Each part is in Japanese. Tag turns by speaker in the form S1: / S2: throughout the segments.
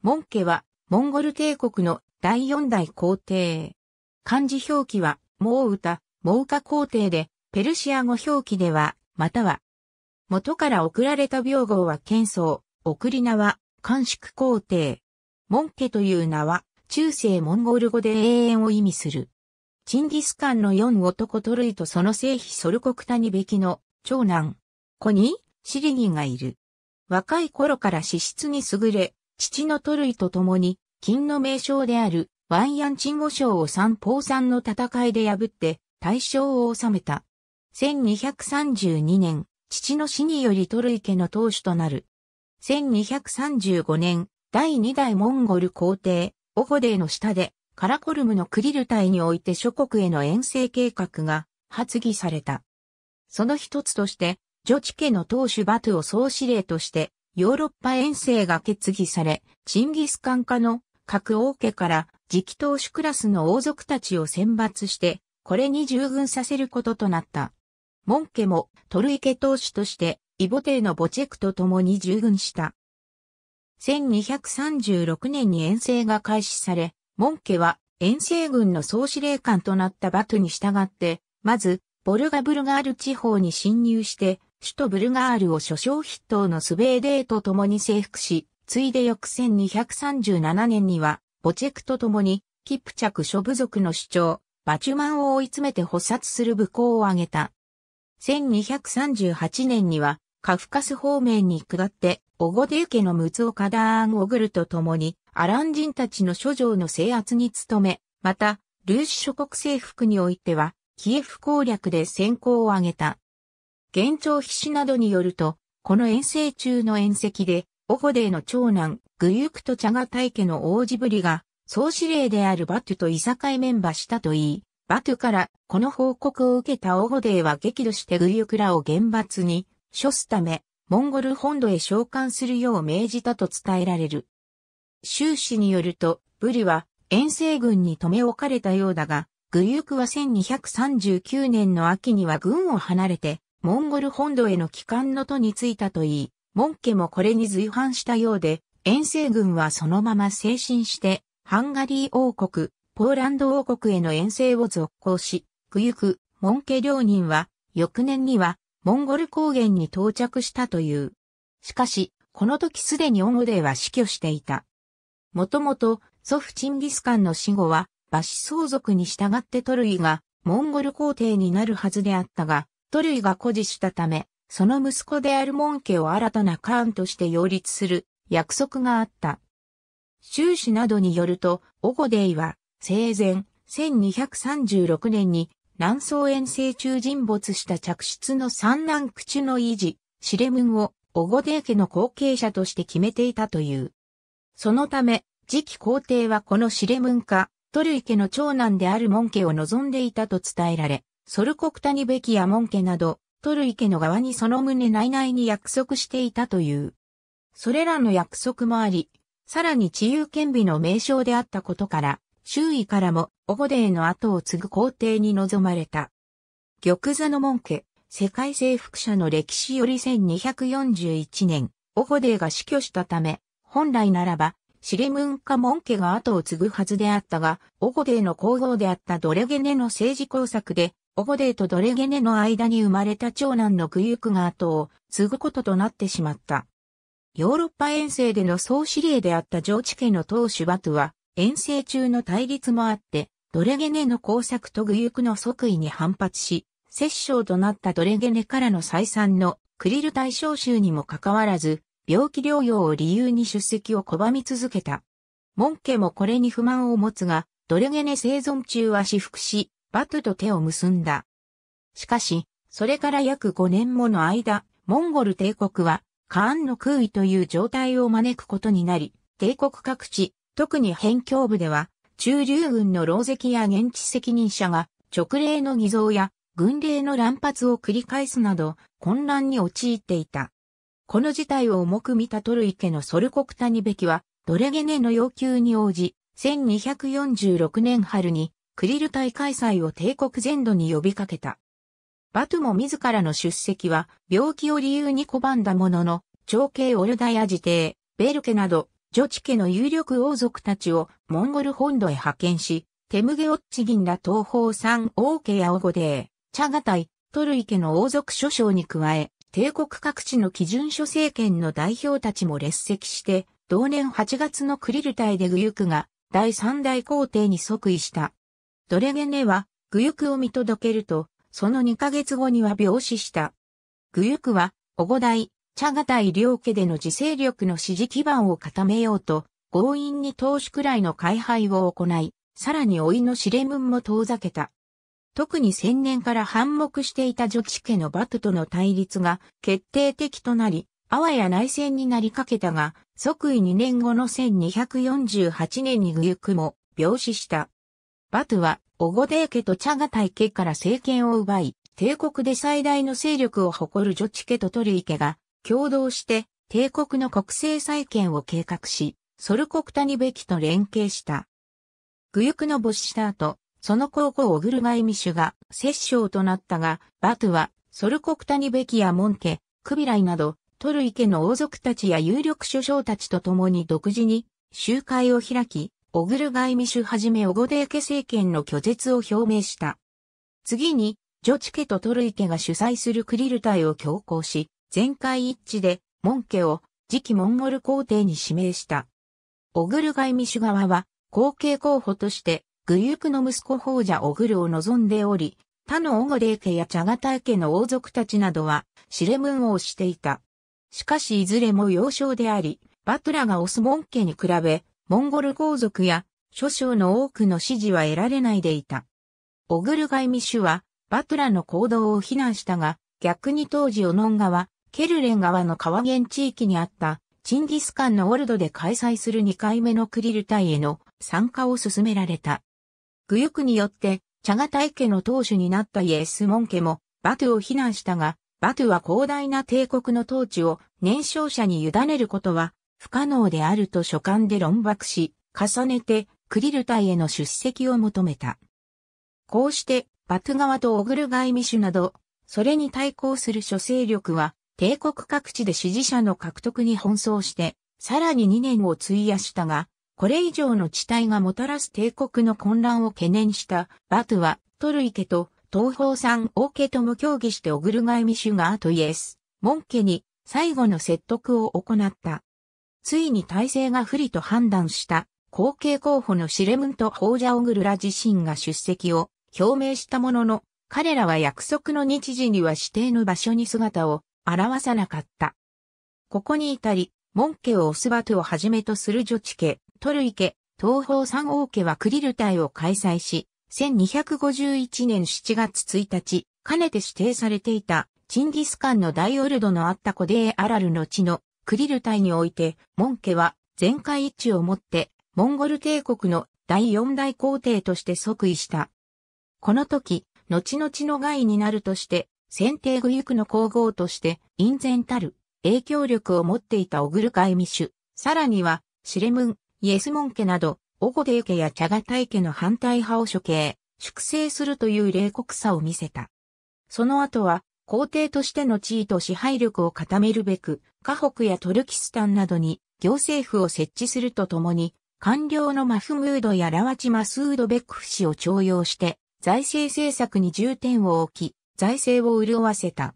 S1: モンケは、モンゴル帝国の第四代皇帝。漢字表記は、モウタ、モウカ皇帝で、ペルシア語表記では、または、元から送られた病号は剣僧、送り名は、漢縮皇帝。モンケという名は、中世モンゴル語で永遠を意味する。チンギスカンの四男トルイとその聖妃ソルコクタニベキの長男、子にシリギがいる。若い頃から資質に優れ、父のトルイと共に、金の名称であるワンヤンチンゴ賞を三宝山の戦いで破って大勝を収めた。1232年、父の死によりトルイ家の当主となる。1235年、第二代モンゴル皇帝、オホデーの下で、カラコルムのクリル隊において諸国への遠征計画が発議された。その一つとして、女チ家の当主バトを総司令として、ヨーロッパ遠征が決議され、チンギスカン家の各王家から次期当主クラスの王族たちを選抜して、これに従軍させることとなった。門家もトルイケ当主としてイボ帝のボチェクと共に従軍した。1236年に遠征が開始され、門家は遠征軍の総司令官となったバトに従って、まず、ボルガブルガール地方に侵入して、首都ブルガールを諸将筆頭のスベーデーと共に征服し、ついで翌1237年には、ボチェクと共に、キプチャク諸部族の主張、バチュマンを追い詰めて捕殺する武功を挙げた。1238年には、カフカス方面に下って、オゴデウケのムツオカダーン・オグルと共に、アラン人たちの諸城の制圧に努め、また、ルーシ諸国征服においては、キエフ攻略で先行を挙げた。現状筆師などによると、この遠征中の遠石で、オホデーの長男、グユクとチャガ大家の王子ぶりが、総司令であるバトゥと居酒屋メンバーしたといい、バトゥからこの報告を受けたオホデーは激怒してグユクラを厳罰に処すため、モンゴル本土へ召喚するよう命じたと伝えられる。終始によると、ブリは遠征軍に留め置かれたようだが、グユクは1239年の秋には軍を離れて、モンゴル本土への帰還の途についたといい、門家もこれに随伴したようで、遠征軍はそのまま精神して、ハンガリー王国、ポーランド王国への遠征を続行し、くゆく、門家両人は、翌年には、モンゴル高原に到着したという。しかし、この時すでにオンゴデは死去していた。もともと、祖父チンギスカンの死後は、馬子相続に従ってトルイが、モンゴル皇帝になるはずであったが、ト類が誇示したため、その息子であるモン家を新たなカーンとして擁立する約束があった。修士などによると、オゴデイは生前1236年に南宋遠征中沈没した着室の三男口の維持、シレムンをオゴデイ家の後継者として決めていたという。そのため、次期皇帝はこのシレムンか、トルイ家の長男であるモン家を望んでいたと伝えられ、ソルコクタニベキやモンケなど、トルイ家の側にその旨内々に約束していたという。それらの約束もあり、さらに治癒権美の名称であったことから、周囲からも、オゴデーの後を継ぐ皇帝に望まれた。玉座の門家、世界征服者の歴史より1241年、オゴデーが死去したため、本来ならば、シレムンカ門家が後を継ぐはずであったが、オゴデーの皇后であったドレゲネの政治工作で、オボデーとドレゲネの間に生まれた長男のクユクが後を継ぐこととなってしまった。ヨーロッパ遠征での総司令であった上ョ家の当主バトは、遠征中の対立もあって、ドレゲネの工作とグユクの即位に反発し、摂政となったドレゲネからの再三のクリル大召集にもかかわらず、病気療養を理由に出席を拒み続けた。門家もこれに不満を持つが、ドレゲネ生存中は私服し、バトと手を結んだ。しかし、それから約5年もの間、モンゴル帝国は、カーンの空位という状態を招くことになり、帝国各地、特に辺境部では、中流軍の牢石や現地責任者が、直令の偽造や、軍令の乱発を繰り返すなど、混乱に陥っていた。この事態を重く見たトルイ家のソルコクタニベキは、ドレゲネの要求に応じ、1246年春にクリル隊開催を帝国全土に呼びかけた。バトモも自らの出席は病気を理由に拒んだものの、長兄オルダや自帝、ベルケなど、ジョチ家の有力王族たちをモンゴル本土へ派遣し、テムゲオッチ銀ら東方三王家やオゴデー、チャガタイ、トルイ家の王族諸将に加え、帝国各地の基準諸政権の代表たちも列席して、同年8月のクリル隊でグユクが第三代皇帝に即位した。ドレゲネは、グユクを見届けると、その2ヶ月後には病死した。グユクは、オゴダイ、チャガタイ両家での自制力の支持基盤を固めようと、強引に投資くらいの開廃を行い、さらに老いの司令文も遠ざけた。特に千年から反目していた女知家のバトとの対立が決定的となり、あわや内戦になりかけたが、即位2年後の1248年にグユクも病死した。バトゥは、オゴデー家とチャガタイ家から政権を奪い、帝国で最大の勢力を誇るジョチ家とトルイ家が、共同して、帝国の国政再建を計画し、ソルコクタニベキと連携した。グユクの没した後、その皇后オグルガイミシュが摂政となったが、バトゥは、ソルコクタニベキやモン家、クビライなど、トルイ家の王族たちや有力諸将たちと共に独自に集会を開き、オグルガイミシュはじめオゴデー家政権の拒絶を表明した。次に、ジョチ家とトルイ家が主催するクリル隊を強行し、全会一致で、モン家を次期モンゴル皇帝に指名した。オグルガイミシュ側は、後継候補として、グユクの息子法者オグルを望んでおり、他のオゴデー家やチャガタイ家の王族たちなどは、シレムンをしていた。しかしいずれも幼少であり、バトラがオスモン家に比べ、モンゴル皇族や諸将の多くの支持は得られないでいた。オグルガイミシュはバトラの行動を非難したが、逆に当時オノン川、ケルレン川の川源地域にあったチンギスカンのオルドで開催する2回目のクリル隊への参加を進められた。グユクによってチャガタイ家の当主になったイエスモン家もバトゥを非難したが、バトゥは広大な帝国の統治を年少者に委ねることは不可能であると書簡で論爆し、重ねてクリル隊への出席を求めた。こうして、バト側とオグルガイミシュなど、それに対抗する諸勢力は、帝国各地で支持者の獲得に奔走して、さらに2年を費やしたが、これ以上の地帯がもたらす帝国の混乱を懸念したバトは、トルイケと東方三王家とも協議してオグルガイミシュがートイエス、モン家に最後の説得を行った。ついに体制が不利と判断した後継候補のシレムント・ホージャオグルラ自身が出席を表明したものの、彼らは約束の日時には指定の場所に姿を現さなかった。ここに至り、モン家をオスバトをはじめとする女チ家、トルイ家、東方三王家はクリル隊を開催し、1251年7月1日、かねて指定されていたチンギスカンの大オルドのあったコデエ・アラルの地のクリル隊において、モンケは全会一致をもって、モンゴル帝国の第四大皇帝として即位した。この時、後々の害になるとして、先帝具クの皇后として、隠然たる影響力を持っていたオグルカイミシュ、さらには、シレムン、イエスモン家など、オゴデイ家やチャガタイ家の反対派を処刑、粛清するという冷酷さを見せた。その後は、皇帝としての地位と支配力を固めるべく、河北やトルキスタンなどに行政府を設置するとともに、官僚のマフムードやラワチ・マスード・ベックフ氏を徴用して、財政政策に重点を置き、財政を潤わせた。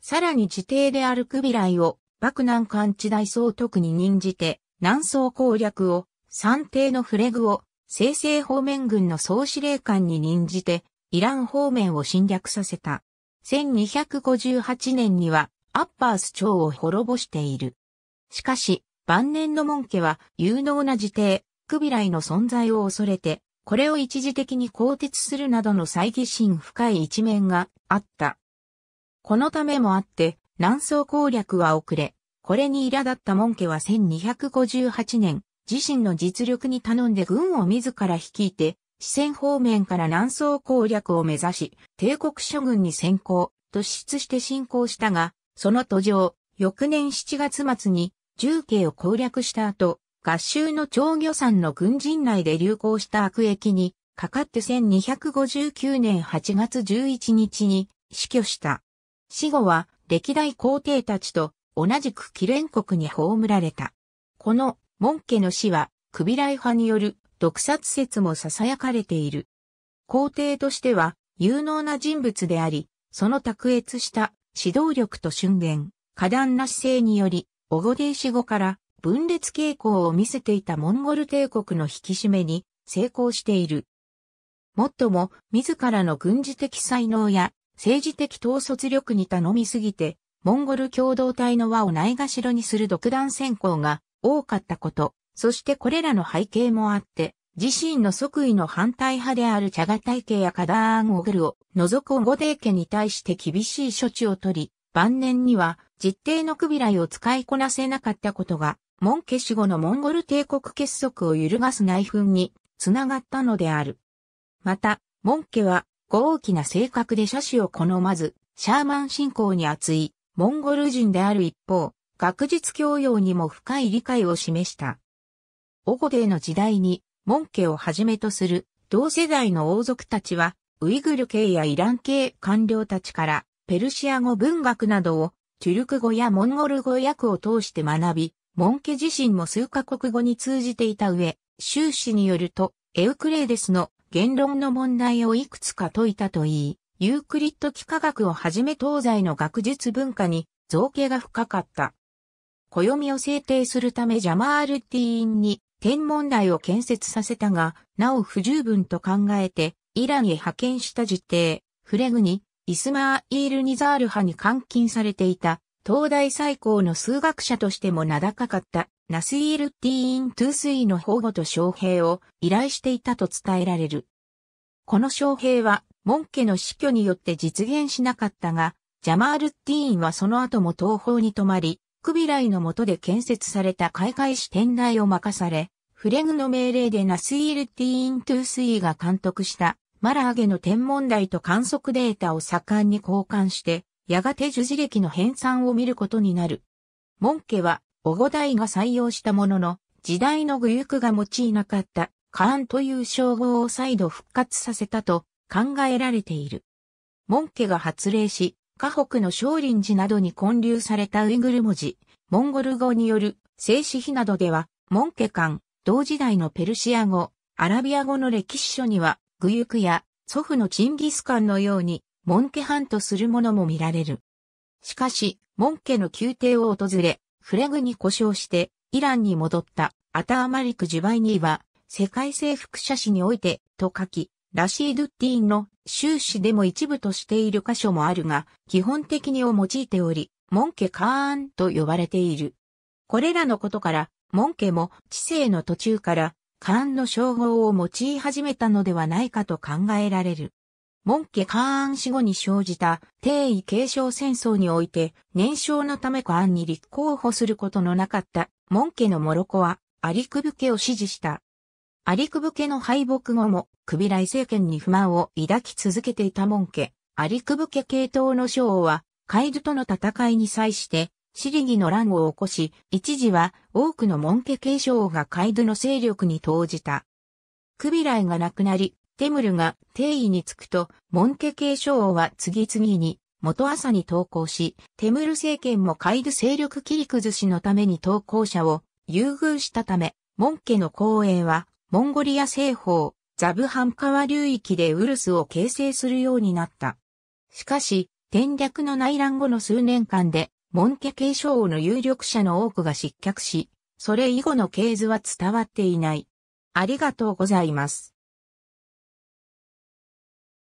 S1: さらに自邸であるクビライを、爆南官地大総督に任じて、南宋攻略を、三帝のフレグを、精製方面軍の総司令官に任じて、イラン方面を侵略させた。1258年にはアッパース朝を滅ぼしている。しかし、晩年の門家は有能な自帝、クビライの存在を恐れて、これを一時的に更迭するなどの猜疑心深い一面があった。このためもあって、南宋攻略は遅れ、これに苛立った門家は1258年、自身の実力に頼んで軍を自ら率いて、四川方面から南宋攻略を目指し、帝国諸軍に先行、突出して進行したが、その途上、翌年7月末に重慶を攻略した後、合衆の長魚山の軍陣内で流行した悪役に、かかって1259年8月11日に死去した。死後は歴代皇帝たちと同じく貴連国に葬られた。この門家の死は、クビライ派による毒殺説も囁かれている。皇帝としては有能な人物であり、その卓越した指導力と俊厳、過断な姿勢により、オゴデー死語から分裂傾向を見せていたモンゴル帝国の引き締めに成功している。もっとも、自らの軍事的才能や政治的統率力に頼みすぎて、モンゴル共同体の輪をないがしろにする独断専攻が多かったこと、そしてこれらの背景もあって、自身の即位の反対派であるチャガタイ家やカダーン・オグルを除くオゴデー家に対して厳しい処置をとり、晩年には実定のクビライを使いこなせなかったことが、モンケシュゴのモンゴル帝国結束を揺るがす内紛につながったのである。また、モンケは大きな性格で写死を好まず、シャーマン信仰に厚いモンゴル人である一方、学術教養にも深い理解を示した。オゴデーの時代に、モンケをはじめとする同世代の王族たちは、ウイグル系やイラン系官僚たちから、ペルシア語文学などを、チュルク語やモンゴル語訳を通して学び、モンケ自身も数カ国語に通じていた上、修士によると、エウクレーデスの言論の問題をいくつか解いたといい、ユークリッド幾何学をはじめ東西の学術文化に造形が深かった。暦を制定するためジャマールティーンに天文台を建設させたが、なお不十分と考えて、イランへ派遣した実定、フレグに、イスマーイール・ニザール派に監禁されていた、東大最高の数学者としても名高かった、ナスイール・ティーン・トゥースイの保護と将兵を依頼していたと伝えられる。この将兵は、門家の死去によって実現しなかったが、ジャマール・ティーンはその後も東方に泊まり、クビライの下で建設された開会式店内を任され、フレグの命令でナスイール・ティーン・トゥースイーが監督したマラーゲの天文台と観測データを盛んに交換して、やがて十字歴の編纂を見ることになる。モンケは、オゴダイが採用したものの、時代の具欲が用いなかった、カーンという称号を再度復活させたと考えられている。モンケが発令し、河北の少林寺などに建立されたウイグル文字、モンゴル語による静止碑などでは、モンケカン、同時代のペルシア語、アラビア語の歴史書には、グユクや祖父のチンギスカンのように、モンケハンとするものも見られる。しかし、モンケの宮廷を訪れ、フレグに故障して、イランに戻ったアターマリク・ジュバイニーは、世界征服者史において、と書き、ラシードゥッティンの終始でも一部としている箇所もあるが、基本的にを用いており、モンケカーンと呼ばれている。これらのことから、モンケも知性の途中から、カーンの称号を用い始めたのではないかと考えられる。モンケカーン死後に生じた帝位継承戦争において、燃焼のためカーンに立候補することのなかったモンケのモロコは、アリクブケを支持した。アリクブケの敗北後も、クビライ政権に不満を抱き続けていた門家、アリクブ家系統の将王は、カイドとの戦いに際して、シリギの乱を起こし、一時は多くの門家継承がカイドの勢力に投じた。クビライが亡くなり、テムルが定位につくと、門家継承は次々に元朝に投降し、テムル政権もカイド勢力切り崩しのために投降者を優遇したため、門家の公営は、モンゴリア西方、ザブハン川流域でウルスを形成するようになった。しかし、転略の内乱後の数年間で、モンケ継承王の有力者の多くが失脚し、それ以後の系図は伝わっていない。ありがとうございます。